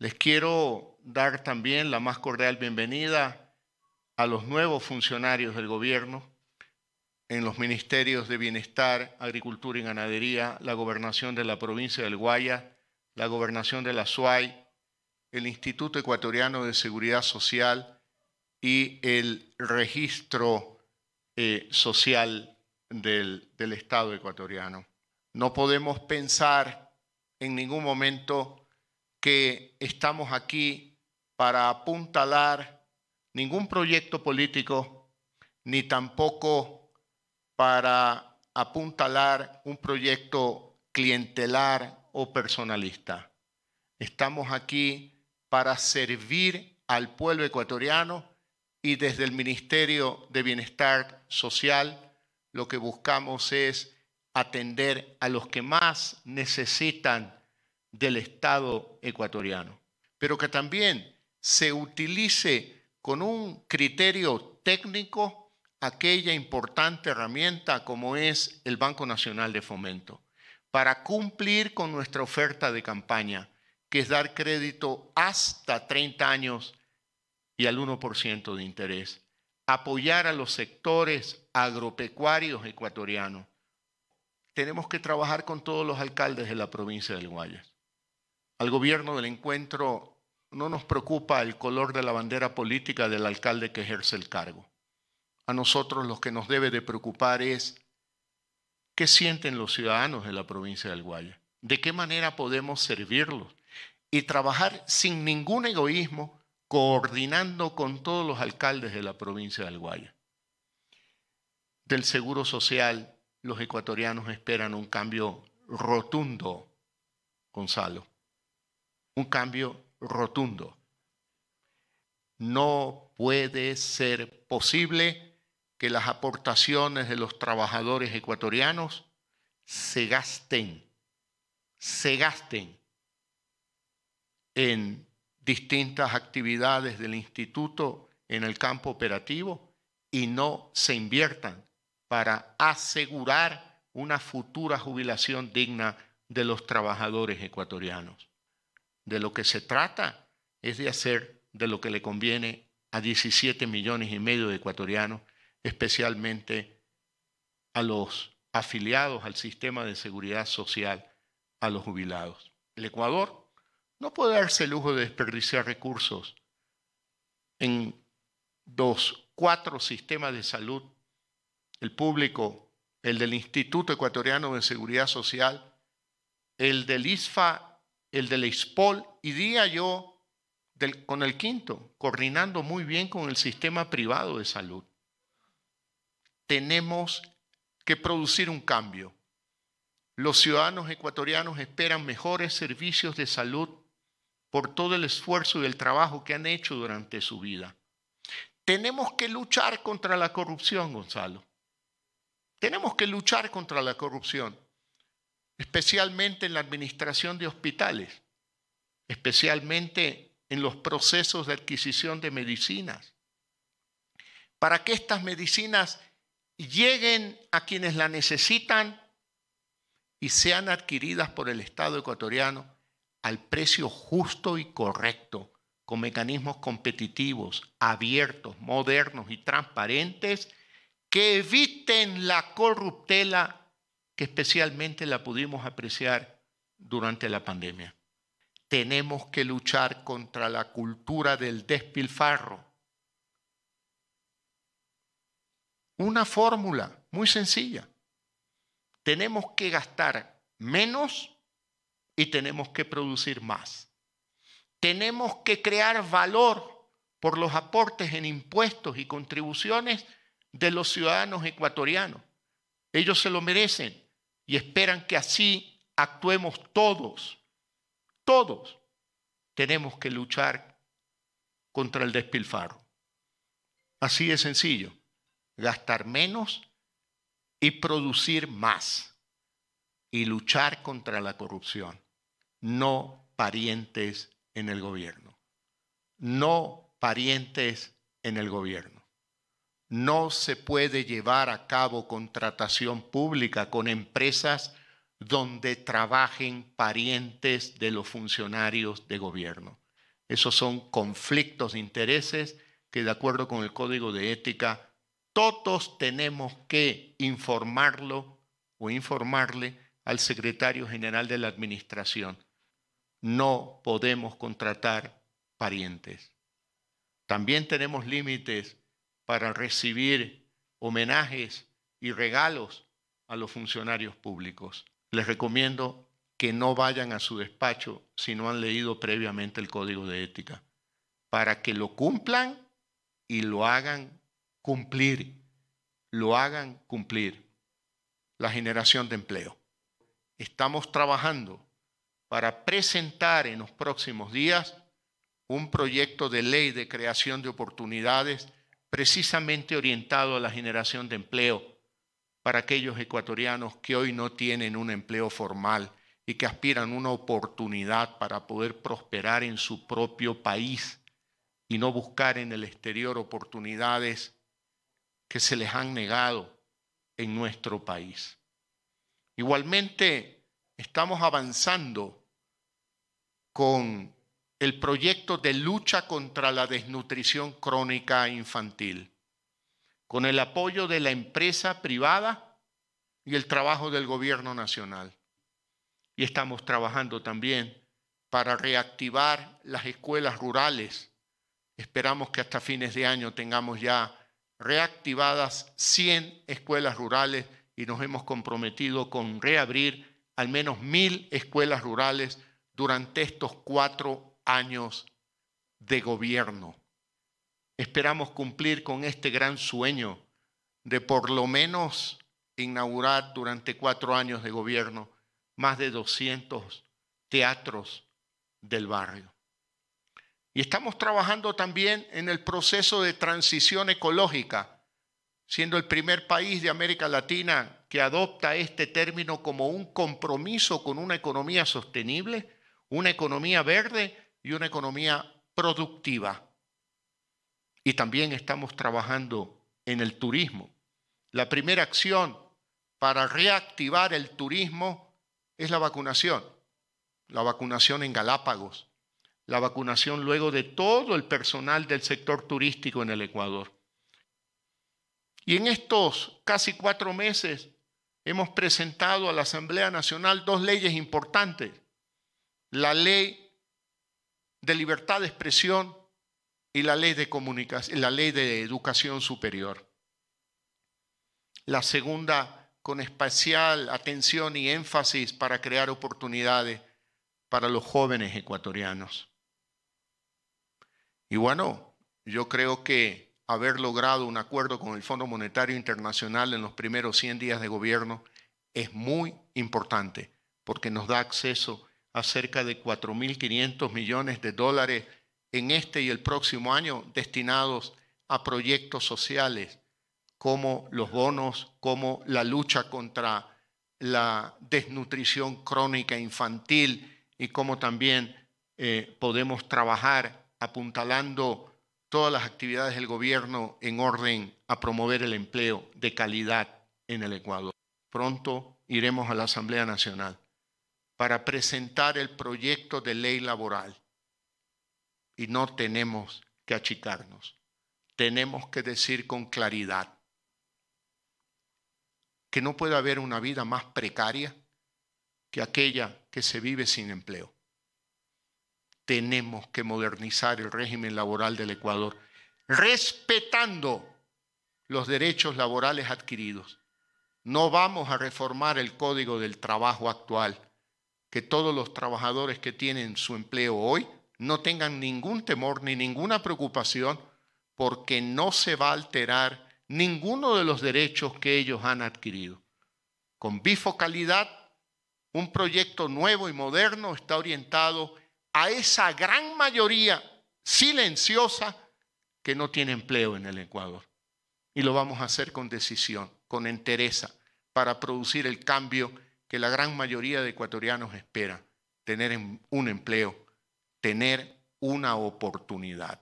Les quiero dar también la más cordial bienvenida a los nuevos funcionarios del gobierno en los ministerios de Bienestar, Agricultura y Ganadería, la gobernación de la provincia del Guaya, la gobernación de la SUAY, el Instituto Ecuatoriano de Seguridad Social y el Registro eh, Social del, del Estado ecuatoriano. No podemos pensar en ningún momento que estamos aquí para apuntalar ningún proyecto político, ni tampoco para apuntalar un proyecto clientelar o personalista. Estamos aquí para servir al pueblo ecuatoriano y desde el Ministerio de Bienestar Social lo que buscamos es atender a los que más necesitan del Estado ecuatoriano, pero que también se utilice con un criterio técnico aquella importante herramienta como es el Banco Nacional de Fomento, para cumplir con nuestra oferta de campaña, que es dar crédito hasta 30 años y al 1% de interés, apoyar a los sectores agropecuarios ecuatorianos. Tenemos que trabajar con todos los alcaldes de la provincia del Guayas al gobierno del encuentro no nos preocupa el color de la bandera política del alcalde que ejerce el cargo. A nosotros lo que nos debe de preocupar es qué sienten los ciudadanos de la provincia del Guaya, de qué manera podemos servirlos y trabajar sin ningún egoísmo, coordinando con todos los alcaldes de la provincia del Guaya. Del Seguro Social, los ecuatorianos esperan un cambio rotundo, Gonzalo un cambio rotundo. No puede ser posible que las aportaciones de los trabajadores ecuatorianos se gasten, se gasten en distintas actividades del instituto en el campo operativo y no se inviertan para asegurar una futura jubilación digna de los trabajadores ecuatorianos de lo que se trata es de hacer de lo que le conviene a 17 millones y medio de ecuatorianos, especialmente a los afiliados al sistema de seguridad social, a los jubilados. El Ecuador no puede darse el lujo de desperdiciar recursos en dos, cuatro sistemas de salud, el público, el del Instituto Ecuatoriano de Seguridad Social, el del ISFA el del y día yo con el quinto, coordinando muy bien con el sistema privado de salud. Tenemos que producir un cambio. Los ciudadanos ecuatorianos esperan mejores servicios de salud por todo el esfuerzo y el trabajo que han hecho durante su vida. Tenemos que luchar contra la corrupción, Gonzalo. Tenemos que luchar contra la corrupción especialmente en la administración de hospitales, especialmente en los procesos de adquisición de medicinas, para que estas medicinas lleguen a quienes la necesitan y sean adquiridas por el Estado ecuatoriano al precio justo y correcto, con mecanismos competitivos, abiertos, modernos y transparentes que eviten la corruptela que especialmente la pudimos apreciar durante la pandemia. Tenemos que luchar contra la cultura del despilfarro. Una fórmula muy sencilla. Tenemos que gastar menos y tenemos que producir más. Tenemos que crear valor por los aportes en impuestos y contribuciones de los ciudadanos ecuatorianos. Ellos se lo merecen y esperan que así actuemos todos. Todos tenemos que luchar contra el despilfarro. Así de sencillo. Gastar menos y producir más. Y luchar contra la corrupción. No parientes en el gobierno. No parientes en el gobierno no se puede llevar a cabo contratación pública con empresas donde trabajen parientes de los funcionarios de gobierno. Esos son conflictos de intereses que de acuerdo con el código de ética todos tenemos que informarlo o informarle al secretario general de la administración. No podemos contratar parientes. También tenemos límites para recibir homenajes y regalos a los funcionarios públicos. Les recomiendo que no vayan a su despacho si no han leído previamente el código de ética, para que lo cumplan y lo hagan cumplir, lo hagan cumplir la generación de empleo. Estamos trabajando para presentar en los próximos días un proyecto de ley de creación de oportunidades precisamente orientado a la generación de empleo para aquellos ecuatorianos que hoy no tienen un empleo formal y que aspiran una oportunidad para poder prosperar en su propio país y no buscar en el exterior oportunidades que se les han negado en nuestro país. Igualmente, estamos avanzando con el proyecto de lucha contra la desnutrición crónica infantil, con el apoyo de la empresa privada y el trabajo del gobierno nacional. Y estamos trabajando también para reactivar las escuelas rurales. Esperamos que hasta fines de año tengamos ya reactivadas 100 escuelas rurales y nos hemos comprometido con reabrir al menos mil escuelas rurales durante estos cuatro años años de gobierno. Esperamos cumplir con este gran sueño de por lo menos inaugurar durante cuatro años de gobierno más de 200 teatros del barrio. Y estamos trabajando también en el proceso de transición ecológica, siendo el primer país de América Latina que adopta este término como un compromiso con una economía sostenible, una economía verde y una economía productiva. Y también estamos trabajando en el turismo. La primera acción para reactivar el turismo es la vacunación. La vacunación en Galápagos, la vacunación luego de todo el personal del sector turístico en el Ecuador. Y en estos casi cuatro meses hemos presentado a la Asamblea Nacional dos leyes importantes. La ley de libertad de expresión y la ley de comunicación, la ley de educación superior. La segunda con especial atención y énfasis para crear oportunidades para los jóvenes ecuatorianos. Y bueno, yo creo que haber logrado un acuerdo con el Fondo Monetario Internacional en los primeros 100 días de gobierno es muy importante porque nos da acceso a cerca de 4.500 millones de dólares en este y el próximo año destinados a proyectos sociales como los bonos, como la lucha contra la desnutrición crónica infantil y como también eh, podemos trabajar apuntalando todas las actividades del gobierno en orden a promover el empleo de calidad en el Ecuador. Pronto iremos a la Asamblea Nacional para presentar el proyecto de ley laboral. Y no tenemos que achicarnos. Tenemos que decir con claridad que no puede haber una vida más precaria que aquella que se vive sin empleo. Tenemos que modernizar el régimen laboral del Ecuador, respetando los derechos laborales adquiridos. No vamos a reformar el código del trabajo actual que todos los trabajadores que tienen su empleo hoy no tengan ningún temor ni ninguna preocupación porque no se va a alterar ninguno de los derechos que ellos han adquirido. Con bifocalidad, un proyecto nuevo y moderno está orientado a esa gran mayoría silenciosa que no tiene empleo en el Ecuador. Y lo vamos a hacer con decisión, con entereza, para producir el cambio que la gran mayoría de ecuatorianos espera, tener em, un empleo, tener una oportunidad.